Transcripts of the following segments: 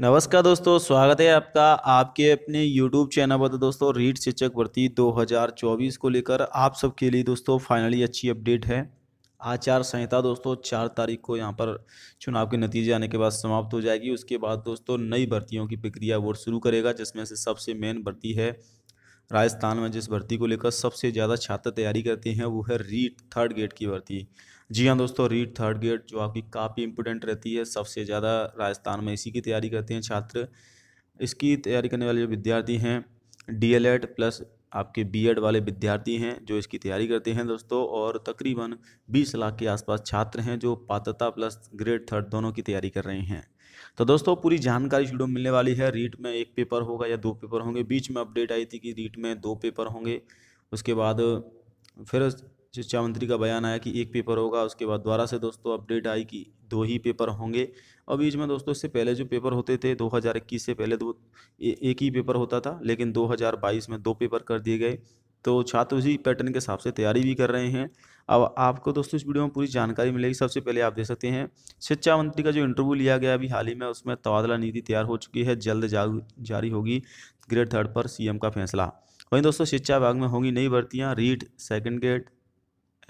नमस्कार दोस्तों स्वागत है आपका आपके अपने यूट्यूब चैनल पर तो दोस्तों रीट शिक्षक भर्ती 2024 को लेकर आप सबके लिए दोस्तों फाइनली अच्छी अपडेट है आचार संहिता दोस्तों चार तारीख को यहाँ पर चुनाव के नतीजे आने के बाद समाप्त हो जाएगी उसके बाद दोस्तों नई भर्तियों की प्रक्रिया वोट शुरू करेगा जिसमें से सबसे मेन भर्ती है राजस्थान में जिस भर्ती को लेकर सबसे ज़्यादा छात्र तैयारी करते हैं वो है रीट थर्ड गेट की भर्ती जी हाँ दोस्तों रीट थर्ड गेट जो आपकी काफ़ी इंपोर्टेंट रहती है सबसे ज़्यादा राजस्थान में इसी की तैयारी करते हैं छात्र इसकी तैयारी करने वाले जो विद्यार्थी हैं डी प्लस आपके बी वाले विद्यार्थी हैं जो इसकी तैयारी करते हैं दोस्तों और तकरीबन बीस लाख के आसपास छात्र हैं जो पात्रता प्लस ग्रेड थर्ड दोनों की तैयारी कर रहे हैं तो दोस्तों पूरी जानकारी वीडियो मिलने वाली है रीट में एक पेपर होगा या दो पेपर होंगे बीच में अपडेट आई थी कि रीट में दो पेपर होंगे उसके बाद फिर शिक्षा मंत्री का बयान आया कि एक पेपर होगा उसके बाद दोबारा से दोस्तों अपडेट आई कि दो ही पेपर होंगे और बीच में दोस्तों इससे पहले जो पेपर होते थे 2021 से पहले दो तो एक ही पेपर होता था लेकिन 2022 में दो पेपर कर दिए गए तो छात्र उसी पैटर्न के हिसाब से तैयारी भी कर रहे हैं अब आपको दोस्तों इस वीडियो में पूरी जानकारी मिलेगी सबसे पहले आप देख सकते हैं शिक्षा मंत्री का जो इंटरव्यू लिया गया अभी हाल ही में उसमें तबादला नीति तैयार हो चुकी है जल्द जारी होगी ग्रेड थर्ड पर सीएम का फैसला वहीं दोस्तों शिक्षा विभाग में होंगी नई भर्तियाँ REET second grade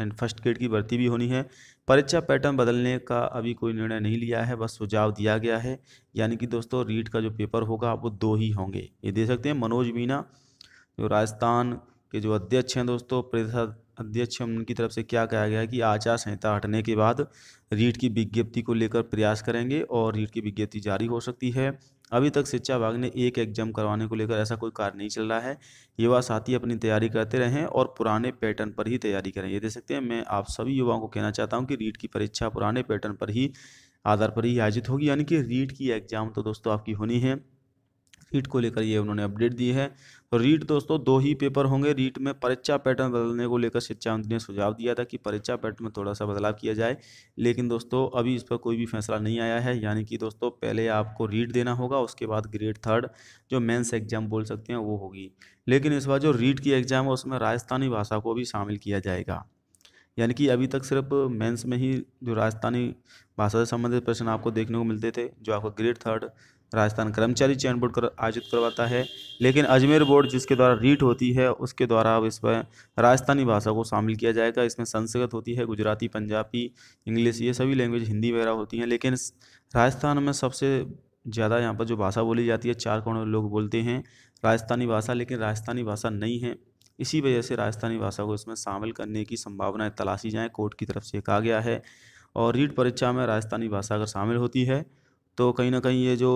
and first grade की भर्ती भी होनी है परीक्षा पैटर्न बदलने का अभी कोई निर्णय नहीं लिया है बस सुझाव दिया गया है यानी कि दोस्तों रीट का जो पेपर होगा वो दो ही होंगे ये देख सकते हैं मनोज मीना जो राजस्थान के जो अध्यक्ष हैं दोस्तों प्रदेश अध्यक्ष उनकी तरफ से क्या कहा गया है कि आचार संहिता हटने के बाद रीट की विज्ञप्ति को लेकर प्रयास करेंगे और रीट की विज्ञप्ति जारी हो सकती है अभी तक शिक्षा विभाग ने एक एग्जाम करवाने को लेकर ऐसा कोई कार्य नहीं चल रहा है युवा साथी अपनी तैयारी करते रहें और पुराने पैटर्न पर ही तैयारी करें ये देख सकते हैं मैं आप सभी युवाओं को कहना चाहता हूँ कि रीट की परीक्षा पुराने पैटर्न पर ही आधार पर ही आयोजित होगी यानी कि रीट की एग्जाम तो दोस्तों आपकी होनी है रीट को लेकर ये उन्होंने अपडेट दी है तो रीट दोस्तों दो ही पेपर होंगे रीट में परीक्षा पैटर्न बदलने को लेकर शिक्षा मंत्री ने सुझाव दिया था कि परीक्षा पैटर्न में थोड़ा सा बदलाव किया जाए लेकिन दोस्तों अभी इस पर कोई भी फैसला नहीं आया है यानी कि दोस्तों पहले आपको रीट देना होगा उसके बाद ग्रेड थर्ड जो मेन्स एग्जाम बोल सकते हैं वो होगी लेकिन इस बार जो रीट की एग्ज़ाम है उसमें राजस्थानी भाषा को भी शामिल किया जाएगा यानी कि अभी तक सिर्फ मेंस में ही जो राजस्थानी भाषा से संबंधित प्रश्न आपको देखने को मिलते थे जो आपका ग्रेड थर्ड राजस्थान कर्मचारी चयन बोर्ड कर आयोजित करवाता है लेकिन अजमेर बोर्ड जिसके द्वारा रीट होती है उसके द्वारा अब इसमें राजस्थानी भाषा को शामिल किया जाएगा इसमें संस्कृत होती है गुजराती पंजाबी इंग्लिश ये सभी लैंग्वेज हिंदी वगैरह होती हैं लेकिन राजस्थान में सबसे ज़्यादा यहाँ पर जो भाषा बोली जाती है चार करोड़ लोग बोलते हैं राजस्थानी भाषा लेकिन राजस्थानी भाषा नहीं है इसी वजह से राजस्थानी भाषा को इसमें शामिल करने की संभावनाएँ तलाशी जाएँ कोर्ट की तरफ से कहा गया है और रीट परीक्षा में राजस्थानी भाषा अगर शामिल होती है तो कहीं ना कहीं ये जो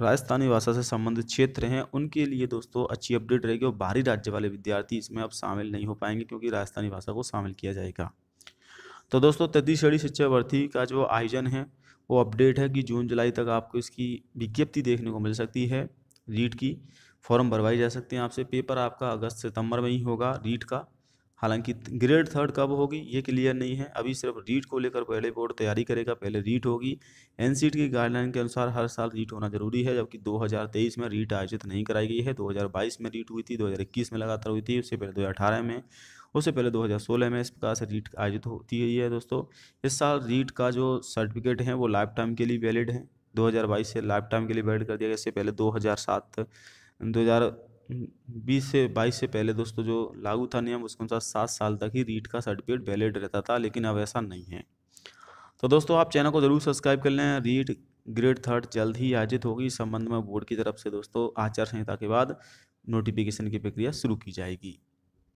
राजस्थानी भाषा से संबंधित क्षेत्र हैं उनके लिए दोस्तों अच्छी अपडेट रहेगी और बाहरी राज्य वाले विद्यार्थी इसमें अब शामिल नहीं हो पाएंगे क्योंकि राजस्थानी भाषा को शामिल किया जाएगा तो दोस्तों तृतीय श्रेणी शिक्षा भर्ती का जो आयोजन है वो अपडेट है कि जून जुलाई तक आपको इसकी विज्ञप्ति देखने को मिल सकती है रीट की फॉर्म भरवाई जा सकती है आपसे पेपर आपका अगस्त सितंबर में ही होगा रीट का हालांकि ग्रेड थर्ड कब होगी ये क्लियर नहीं है अभी सिर्फ रीट को लेकर पहले बोर्ड तैयारी करेगा पहले रीट होगी एन की गाइडलाइन के अनुसार हर साल रीट होना जरूरी है जबकि 2023 में रीट आयोजित नहीं कराई गई है 2022 में रीट हुई थी 2021 में लगातार हुई थी उससे पहले 2018 में उससे पहले 2016 में इस प्रकार से रीट आयोजित होती रही है दोस्तों इस साल रीट का जो सर्टिफिकेट है वो लाइफ टाइम के लिए वैलिड है दो से लाइफ टाइम के लिए वैलिड कर दिया गया इससे पहले दो बीस से बाईस से पहले दोस्तों जो लागू था नियम उसके अनुसार सात साल तक ही रीट का सर्टिफिकेट वैलिड रहता था लेकिन अब ऐसा नहीं है तो दोस्तों आप चैनल को ज़रूर सब्सक्राइब कर लें रीट ग्रेड थर्ड जल्द ही आयोजित होगी इस संबंध में बोर्ड की तरफ से दोस्तों आचार संहिता के बाद नोटिफिकेशन की प्रक्रिया शुरू की जाएगी